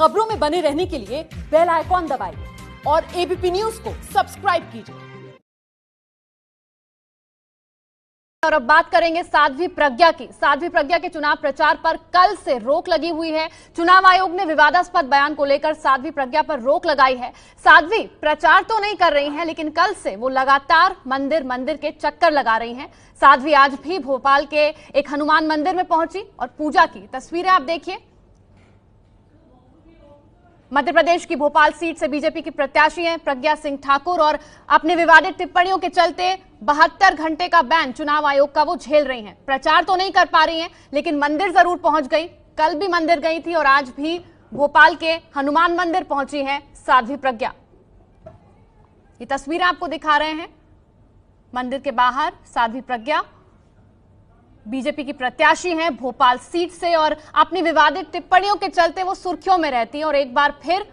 खबरों में बने रहने के लिए बेल आइकॉन दबाइए और एबीपी न्यूज को सब्सक्राइब कीजिए और अब बात करेंगे साध्वी प्रज्ञा की साध्वी प्रज्ञा के चुनाव प्रचार पर कल से रोक लगी हुई है चुनाव आयोग ने विवादास्पद बयान को लेकर साध्वी प्रज्ञा पर रोक लगाई है साध्वी प्रचार तो नहीं कर रही हैं लेकिन कल से वो लगातार मंदिर मंदिर के चक्कर लगा रही हैं साध्वी आज भी भोपाल के एक हनुमान मंदिर में पहुंची और पूजा की तस्वीरें आप देखिए मध्य प्रदेश की भोपाल सीट से बीजेपी की प्रत्याशी हैं प्रज्ञा सिंह ठाकुर और अपने विवादित टिप्पणियों के चलते बहत्तर घंटे का बैन चुनाव आयोग का वो झेल रही हैं प्रचार तो नहीं कर पा रही हैं लेकिन मंदिर जरूर पहुंच गई कल भी मंदिर गई थी और आज भी भोपाल के हनुमान मंदिर पहुंची है साध्वी प्रज्ञा ये तस्वीर आपको दिखा रहे हैं मंदिर के बाहर साध्वी प्रज्ञा बीजेपी की प्रत्याशी हैं भोपाल सीट से और अपनी विवादित टिप्पणियों के चलते वो सुर्खियों में रहती हैं और एक बार फिर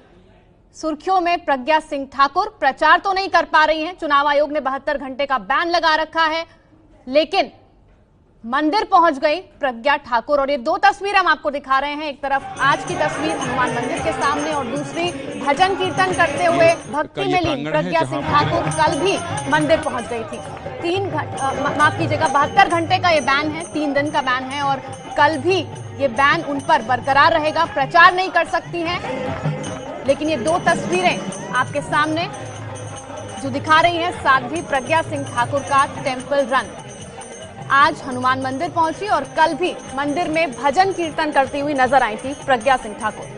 सुर्खियों में प्रज्ञा सिंह ठाकुर प्रचार तो नहीं कर पा रही हैं चुनाव आयोग ने बहत्तर घंटे का बैन लगा रखा है लेकिन मंदिर पहुंच गई प्रज्ञा ठाकुर और ये दो तस्वीर हम आपको दिखा रहे हैं एक तरफ आज की तस्वीर हनुमान मंदिर के सामने और दूसरी भजन कीर्तन करते हुए भक्ति में ली प्रज्ञा सिंह ठाकुर कल भी मंदिर पहुंच गई थी तीन माफ कीजिएगा बहत्तर घंटे का ये बैन है तीन दिन का बैन है और कल भी ये बैन उन पर बरकरार रहेगा प्रचार नहीं कर सकती है लेकिन ये दो तस्वीरें आपके सामने जो दिखा रही है साध्वी प्रज्ञा सिंह ठाकुर का टेम्पल रन आज हनुमान मंदिर पहुंची और कल भी मंदिर में भजन कीर्तन करती हुई नजर आई थी प्रज्ञा सिंह ठाकुर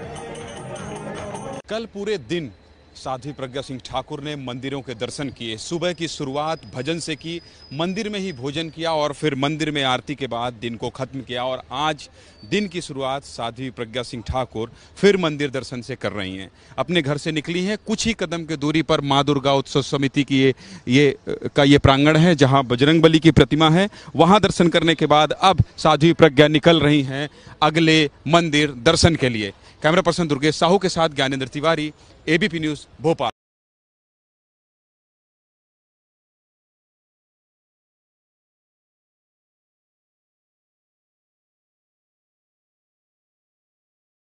कल पूरे दिन साध्वी प्रज्ञा सिंह ठाकुर ने मंदिरों के दर्शन किए सुबह की शुरुआत भजन से की मंदिर में ही भोजन किया और फिर मंदिर में आरती के बाद दिन को खत्म किया और आज दिन की शुरुआत साध्वी प्रज्ञा सिंह ठाकुर फिर मंदिर दर्शन से कर रही हैं अपने घर से निकली हैं कुछ ही कदम के दूरी पर माँ दुर्गा उत्सव समिति की ये ये का ये प्रांगण है जहाँ बजरंग बली की प्रतिमा है वहाँ दर्शन करने के बाद अब साध्वी प्रज्ञा निकल रही हैं अगले मंदिर दर्शन के लिए कैमरा पर्सन दुर्गेश साहू के साथ ज्ञानेन्द्र तिवारी एबीपी न्यूज़ भोपाल